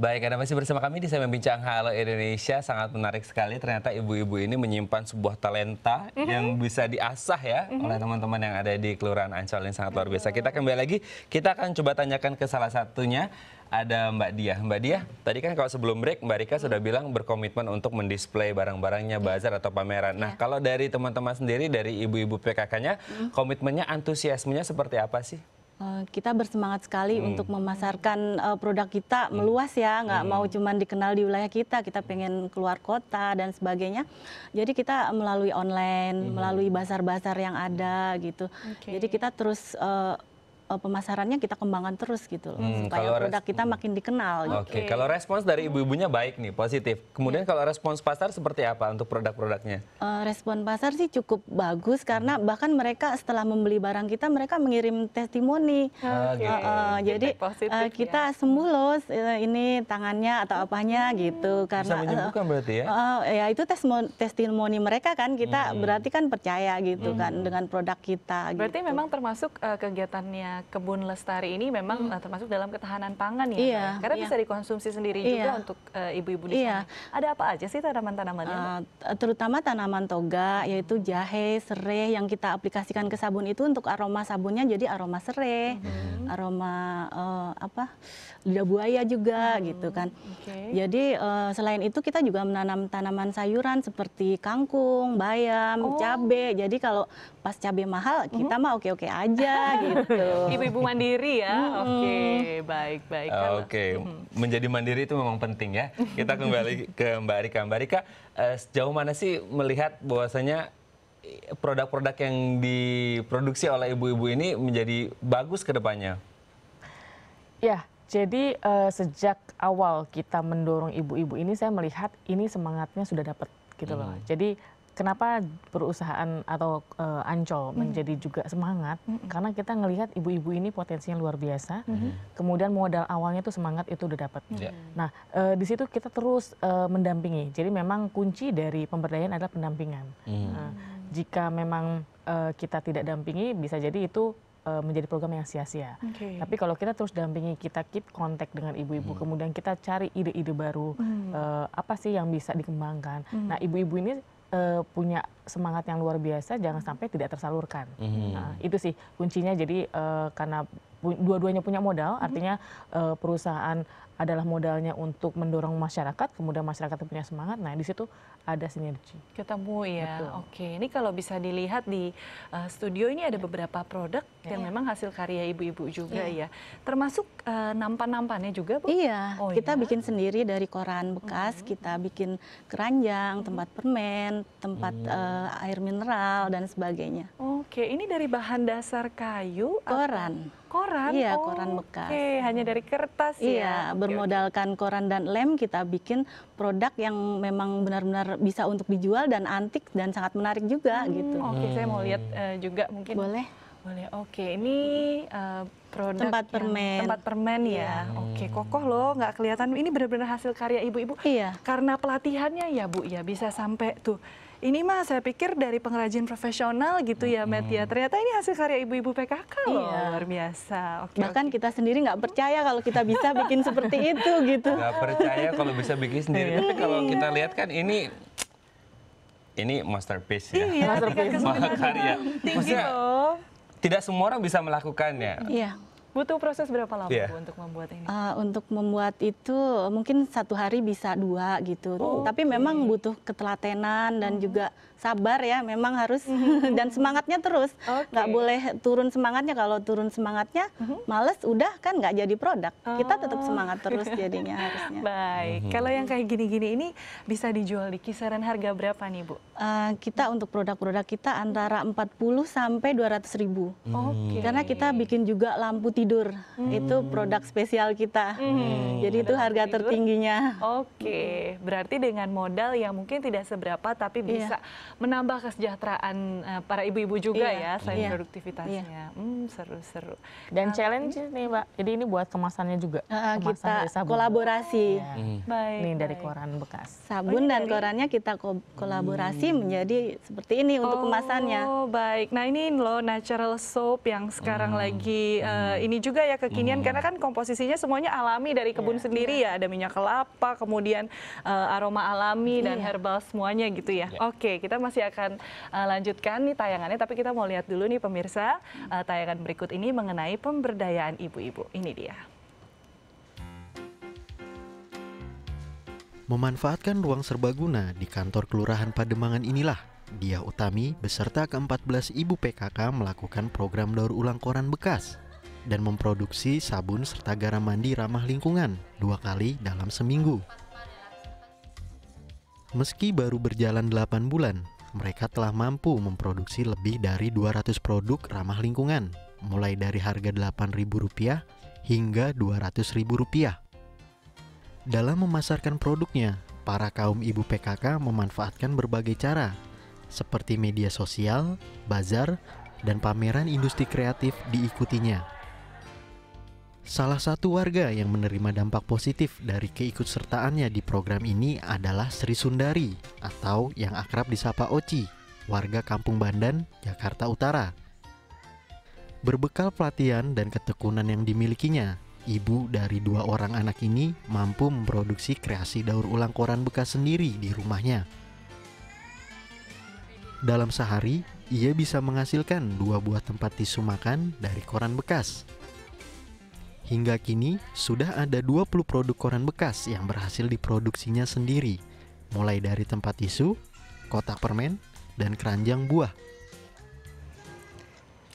Baik, Anda masih bersama kami di saya membincang Halo Indonesia. Sangat menarik sekali ternyata ibu-ibu ini menyimpan sebuah talenta mm -hmm. yang bisa diasah ya mm -hmm. oleh teman-teman yang ada di Kelurahan Ancol yang sangat luar biasa. Kita kembali lagi, kita akan coba tanyakan ke salah satunya ada Mbak Diah. Mbak Diah, tadi kan kalau sebelum break Mbak Rika sudah bilang berkomitmen untuk mendisplay barang-barangnya mm-hmm. bazar atau pameran. Nah, yeah. kalau dari teman-teman sendiri dari ibu-ibu PKK-nya, mm -hmm. komitmennya antusiasmenya seperti apa sih? Eh, kita bersemangat sekali hmm. untuk memasarkan uh, produk kita hmm. meluas ya, nggak hmm. mau cuma dikenal di wilayah kita, kita pengen keluar kota dan sebagainya. Jadi kita melalui online, hmm. melalui basar-basar yang ada gitu. Okay. Jadi kita terus uh, Eh, pemasarannya kita kembangkan terus gitu loh hmm, supaya produk kita hmm. makin dikenal. Oke, okay. Gitu. okay. kalau respons dari ibu-ibunya baik nih, positif. Kemudian yeah. kalau respons pasar seperti apa untuk produk-produknya? Uh, respon pasar sih cukup bagus karena hmm. bahkan mereka setelah membeli barang kita mereka mengirim testimoni. Okay. Uh, uh, jadi eh, positif, uh, kita ya. sembuh uh, ini tangannya atau hmm. apanya gitu karena Bisa menyembuhkan uh, berarti ya? Uh, ya itu testimoni mereka kan kita hmm. berarti kan percaya gitu kan hmm. kan dengan produk kita. Berarti gitu. memang termasuk uh, kegiatannya kebun lestari ini memang hmm. Eh, termasuk dalam ketahanan pangan ya, iya, kan? karena iya. bisa dikonsumsi sendiri iya. juga untuk eh, ibu-ibu uh, di iya. sana. Ada apa aja sih tanaman-tanamannya? Uh, terutama tanaman toga, yaitu jahe, serai yang kita aplikasikan ke sabun itu untuk aroma sabunnya jadi aroma serai, hmm. aroma uh, apa lidah buaya juga hmm. gitu kan. Okay. Jadi uh, selain itu kita juga menanam tanaman sayuran seperti kangkung, bayam, oh. cabai. Jadi kalau pas cabai mahal kita hmm. mah oke-oke aja gitu ibu-ibu iya. mandiri ya. Oke, okay, baik baik. Oke, okay. menjadi mandiri itu memang penting ya. Kita kembali ke Mbak Rika. Mbak Rika, eh, sejauh mana sih melihat bahwasanya produk-produk yang diproduksi oleh ibu-ibu ini menjadi bagus ke depannya? Ya, jadi uh, sejak awal kita mendorong ibu-ibu ini saya melihat ini semangatnya sudah dapat gitu loh. Hmm. Jadi kenapa perusahaan atau eh, ancol hmm. menjadi juga semangat hmm. karena kita melihat ibu-ibu ini potensinya luar biasa hmm. kemudian modal awalnya itu semangat itu udah dapat ya. nah eh, di situ kita terus eh, mendampingi jadi memang kunci dari pemberdayaan adalah pendampingan nah, jika memang kita tidak dampingi bisa jadi itu menjadi program yang sia-sia. Okay. Tapi kalau kita terus dampingi, kita keep kontak dengan ibu-ibu, hmm. kemudian kita cari ide-ide baru, hmm. uh, apa sih yang bisa dikembangkan. Hmm. Nah, ibu-ibu ini uh, punya semangat yang luar biasa jangan sampai tidak tersalurkan. Mm -hmm. nah, itu sih kuncinya jadi uh, karena dua duanya punya modal mm-hmm. artinya eh, perusahaan adalah modalnya untuk mendorong masyarakat kemudian masyarakat punya semangat nah di situ ada sinergi ketemu ya Betul. oke ini kalau bisa dilihat di uh, studio ini ada ya. beberapa produk ya. yang ya. memang hasil karya ibu-ibu juga ya, ya. termasuk uh, nampan-nampannya juga bu iya oh, iya. kita ya? bikin sendiri dari koran bekas -hmm. kita bikin keranjang -hmm. tempat permen tempat -hmm. uh, air mineral dan sebagainya oke ini dari bahan dasar kayu koran atau? koran iya oh, koran bekas okay. hanya dari kertas ya? iya ya? bermodalkan okay. koran dan lem kita bikin produk yang memang benar-benar bisa untuk dijual dan antik dan sangat menarik juga hmm, gitu oke okay, hmm. saya mau lihat uh, juga mungkin boleh boleh oke okay. ini uh, produk tempat yang, permen tempat permen ya, ya. Hmm. oke okay. kokoh loh nggak kelihatan ini benar-benar hasil karya ibu-ibu iya karena pelatihannya ya bu ya bisa sampai tuh ini mah saya pikir dari pengrajin profesional gitu ya, hmm. Matt ya. Hmm. Ternyata ini hasil karya ibu-ibu PKK loh, iya. luar biasa. Okay, Bahkan okay. kita sendiri nggak percaya kalau kita bisa bikin seperti itu gitu. Nggak percaya kalau bisa bikin sendiri. Tapi kalau iya. kita lihat kan ini ini masterpiece ya. Iya, masterpiece. Mahakarya. Tinggi Maksudnya, loh. Tidak semua orang bisa melakukannya. Iya Butuh proses berapa lama yeah. untuk membuat ini? Uh, untuk membuat itu mungkin satu hari bisa dua gitu. Oh, Tapi okay. memang butuh ketelatenan dan hmm. juga sabar ya. Memang harus hmm. dan semangatnya terus. Okay. Nggak boleh turun semangatnya. Kalau turun semangatnya hmm. males udah kan gak jadi produk. Oh. Kita tetap oh. semangat terus jadinya harusnya. Baik. Hmm. Kalau yang kayak gini-gini ini bisa dijual di kisaran harga berapa nih Bu? Uh, kita untuk produk-produk kita antara 40 sampai 200 ribu. Oke. Okay. Karena kita bikin juga lampu tidur hmm. itu produk spesial kita. Hmm. Jadi itu harga tidur. tertingginya. Oke, okay. berarti dengan modal yang mungkin tidak seberapa tapi iya. bisa yeah. menambah kesejahteraan eh, para ibu-ibu juga yeah. ya selain yeah. produktivitasnya. Yeah. Hmm, seru-seru. Dan nah, challenge nih, Mbak. Jadi ini buat kemasannya juga. Uh, Kemasan kita kolaborasi. Ya. Baik. Ini dari koran bekas. Sabun oh, dan dari... korannya kita ko kolaborasi hmm. menjadi seperti ini untuk oh, kemasannya. Oh, baik. Nah, ini loh natural soap yang sekarang hmm. lagi uh, eh, ini hmm ini juga ya kekinian hmm. karena kan komposisinya semuanya alami dari kebun yeah. sendiri yeah. ya ada minyak kelapa kemudian uh, aroma alami yeah. dan iya. herbal semuanya gitu ya. Yeah. Oke, kita masih akan uh, lanjutkan nih tayangannya tapi kita mau lihat dulu nih pemirsa uh, tayangan berikut ini mengenai pemberdayaan ibu-ibu. Ini dia. Memanfaatkan ruang serbaguna di kantor Kelurahan Pademangan inilah Dia Utami beserta ke-14 ibu PKK melakukan program daur ulang koran bekas dan memproduksi sabun serta garam mandi ramah lingkungan dua kali dalam seminggu. Meski baru berjalan 8 bulan, mereka telah mampu memproduksi lebih dari 200 produk ramah lingkungan, mulai dari harga Rp8.000 hingga Rp200.000. Dalam memasarkan produknya, para kaum ibu PKK memanfaatkan berbagai cara, seperti media sosial, bazar, dan pameran industri kreatif diikutinya. Salah satu warga yang menerima dampak positif dari keikutsertaannya di program ini adalah Sri Sundari atau yang akrab disapa Oci, warga Kampung Bandan, Jakarta Utara. Berbekal pelatihan dan ketekunan yang dimilikinya, ibu dari dua orang anak ini mampu memproduksi kreasi daur ulang koran bekas sendiri di rumahnya. Dalam sehari, ia bisa menghasilkan dua buah tempat tisu makan dari koran bekas Hingga kini, sudah ada 20 produk koran bekas yang berhasil diproduksinya sendiri, mulai dari tempat tisu, kotak permen, dan keranjang buah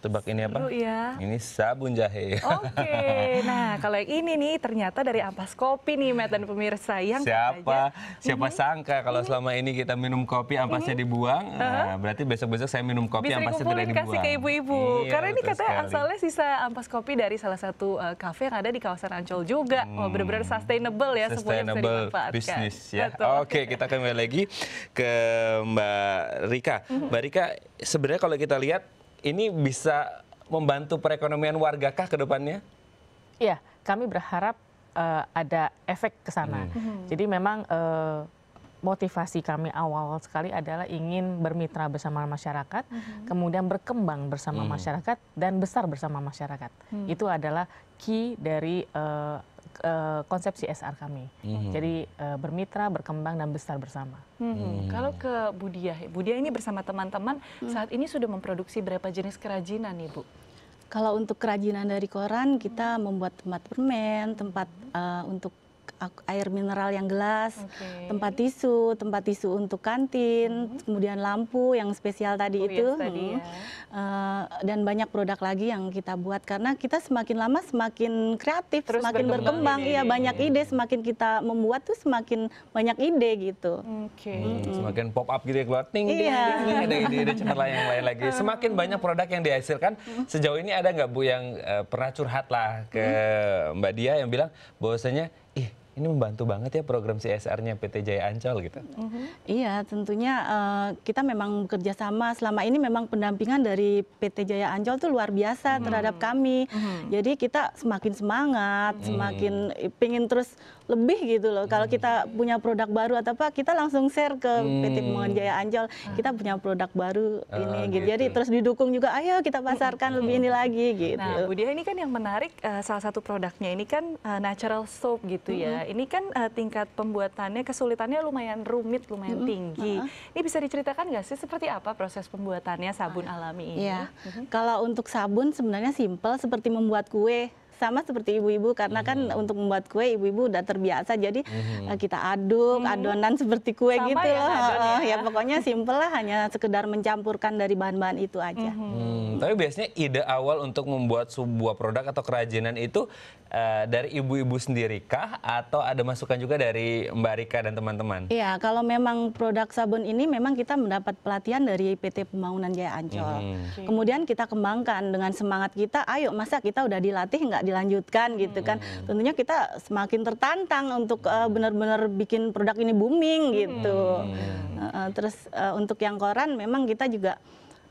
tebak ini apa? ya. Ini sabun jahe. Oke. Okay. Nah, kalau yang ini nih ternyata dari ampas kopi nih, Matt dan pemirsa yang Siapa katanya, siapa hmm. sangka kalau hmm. selama ini kita minum kopi mhm. ampasnya hmm. dibuang? Uh -huh. Nah, berarti besok-besok saya minum kopi Bisa ampasnya tidak dibuang. kasih ke ibu-ibu. Iya, Karena ini katanya sekali. asalnya sisa ampas kopi dari salah satu uh, kafe yang ada di kawasan Ancol juga. Hmm. Oh, benar-benar sustainable ya semuanya bisa dimanfaatkan. Bisnis ya. Oke, okay, kita kembali lagi ke Mbak Rika. Mhm. Mbak Rika, sebenarnya kalau kita lihat ini bisa membantu perekonomian wargakah ke depannya? Iya, kami berharap uh, ada efek ke sana. Hmm. hmm. Jadi memang uh, motivasi kami awal sekali adalah ingin bermitra bersama masyarakat, hmm. kemudian berkembang bersama hmm. masyarakat dan besar bersama masyarakat. Hmm. Itu adalah key dari uh, uh, konsep CSR kami. hmm Jadi uh, bermitra, berkembang dan besar bersama. Mm-hmm. Kalau ke Budiah, Budiah ini bersama teman-teman hmm saat ini sudah memproduksi berapa jenis kerajinan, nih bu? Kalau untuk kerajinan dari koran, kita membuat tempat permen, tempat uh, untuk air mineral yang gelas, okay. tempat tisu, tempat tisu untuk kantin, hmm. kemudian lampu yang spesial tadi lampu oh, iya, itu, tadi hmm. ya. Eh, dan banyak produk lagi yang kita buat karena kita semakin lama semakin kreatif, Terus semakin berkembang, iya banyak ya. ide, semakin kita membuat tuh semakin banyak ide gitu. Okay. Hmm, semakin pop up gitu ya keluar, ting, ting, iya. ting, ada ide-ide cemerlang yang lain lagi. Semakin banyak produk yang dihasilkan. Sejauh ini ada nggak bu yang uh, pernah curhat lah ke hmm. Mbak Dia yang bilang bahwasanya ih ini membantu banget ya program CSR-nya PT Jaya Ancol gitu. Mm -hmm. Iya, tentunya uh, kita memang bekerja sama selama ini memang pendampingan dari PT Jaya Ancol tuh luar biasa mm -hmm. terhadap kami. Mm -hmm. Jadi kita semakin semangat, mm -hmm. semakin pingin terus lebih gitu loh. Mm -hmm. Kalau mm-hmm. kita punya produk baru atau apa, kita langsung share ke mm -hmm. PT Pembangunan Jaya Ancol, ah. kita punya produk baru oh, ini gitu. gitu. Jadi terus didukung juga, ayo kita pasarkan mm -hmm. lebih ini lagi gitu. Nah, budiah ini kan yang menarik uh, salah satu produknya ini kan uh, natural soap gitu gitu ya. Mm -hmm. Ini kan uh, tingkat pembuatannya kesulitannya lumayan rumit, lumayan mm -hmm. tinggi. Uh -huh. Ini bisa diceritakan nggak sih seperti apa proses pembuatannya sabun uh ah. -huh. alami ini? mm -hmm. kalau untuk sabun sebenarnya simpel seperti membuat kue sama seperti ibu-ibu karena kan hmm. untuk membuat kue ibu-ibu udah terbiasa jadi -hmm. Eh, kita aduk -hmm. adonan seperti kue sama gitu ya, loh adon, eh, ya. ya pokoknya simple lah hanya sekedar mencampurkan dari bahan-bahan itu aja. -hmm. hmm, tapi biasanya ide awal untuk membuat sebuah produk atau kerajinan itu uh, dari ibu-ibu sendiri kah atau ada masukan juga dari Mbak Rika dan teman-teman? Iya kalau memang produk sabun ini memang kita mendapat pelatihan dari PT Pembangunan Jaya Ancol. -hmm. Kemudian kita kembangkan dengan semangat kita ayo masa kita udah dilatih nggak dilanjutkan gitu kan hmm. tentunya kita semakin tertantang untuk uh, benar-benar bikin produk ini booming gitu hmm. uh, terus uh, untuk yang koran memang kita juga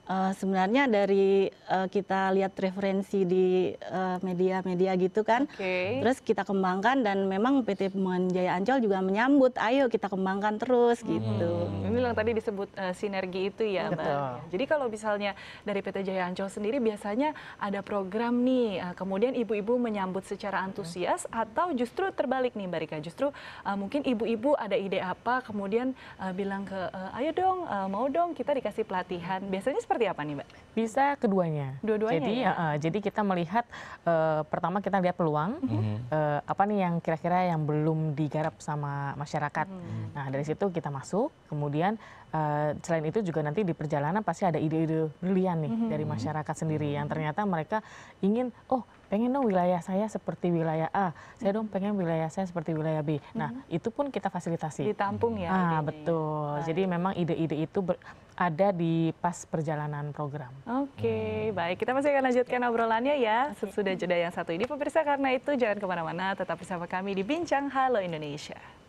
Eh, sebenarnya dari eh, kita lihat referensi di eh, media-media gitu kan. Okay. Terus kita kembangkan dan memang PT Pembangunan Ancol juga menyambut, ayo kita kembangkan terus hmm. gitu. Bilang tadi disebut uh, sinergi itu ya, Betul. Mbak. Ya, jadi kalau misalnya dari PT Jaya Ancol sendiri biasanya ada program nih, uh, kemudian ibu-ibu menyambut secara antusias hmm. atau justru terbalik nih Mbak Rika, justru uh, mungkin ibu-ibu ada ide apa kemudian uh, bilang ke uh, ayo dong uh, mau dong kita dikasih pelatihan. Biasanya seperti seperti apa nih Mbak? Bisa keduanya. dua Jadi ya? uh, jadi kita melihat uh, pertama kita lihat peluang mm -hmm. uh, apa nih yang kira-kira yang belum digarap sama masyarakat. Mm -hmm. Nah, dari situ kita masuk, kemudian uh, selain itu juga nanti di perjalanan pasti ada ide-ide brilian nih mm -hmm. dari mhm. masyarakat sendiri yang ternyata mereka ingin oh pengen dong wilayah saya seperti wilayah A, saya dong hmm. pengen wilayah saya seperti wilayah B. Nah, hmm. itu pun kita fasilitasi. Ditampung ya. Ah, betul. Baik. Jadi memang ide-ide itu ber, ada di pas perjalanan program. Oke, okay, hmm. baik. Kita masih akan lanjutkan obrolannya ya sesudah jeda yang satu ini. Pemirsa, karena itu jangan kemana-mana, tetap bersama kami di Bincang Halo Indonesia.